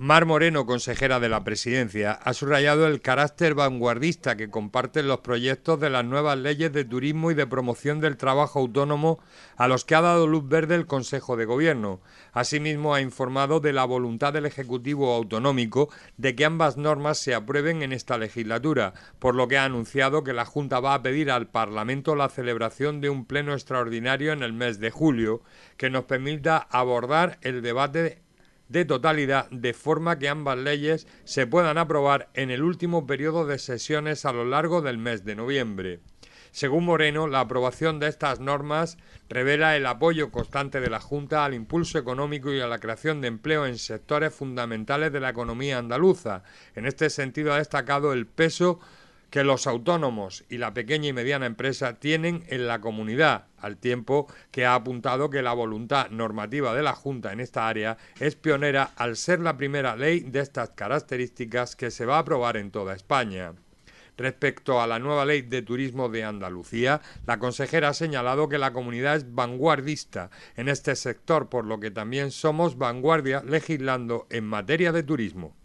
Mar Moreno, consejera de la presidencia, ha subrayado el carácter vanguardista que comparten los proyectos de las nuevas leyes de turismo y de promoción del trabajo autónomo a los que ha dado luz verde el Consejo de Gobierno. Asimismo, ha informado de la voluntad del Ejecutivo Autonómico de que ambas normas se aprueben en esta legislatura, por lo que ha anunciado que la Junta va a pedir al Parlamento la celebración de un pleno extraordinario en el mes de julio, que nos permita abordar el debate de totalidad de forma que ambas leyes se puedan aprobar en el último periodo de sesiones a lo largo del mes de noviembre. Según Moreno, la aprobación de estas normas revela el apoyo constante de la Junta al impulso económico y a la creación de empleo en sectores fundamentales de la economía andaluza. En este sentido ha destacado el peso que los autónomos y la pequeña y mediana empresa tienen en la comunidad, al tiempo que ha apuntado que la voluntad normativa de la Junta en esta área es pionera al ser la primera ley de estas características que se va a aprobar en toda España. Respecto a la nueva ley de turismo de Andalucía, la consejera ha señalado que la comunidad es vanguardista en este sector, por lo que también somos vanguardia legislando en materia de turismo.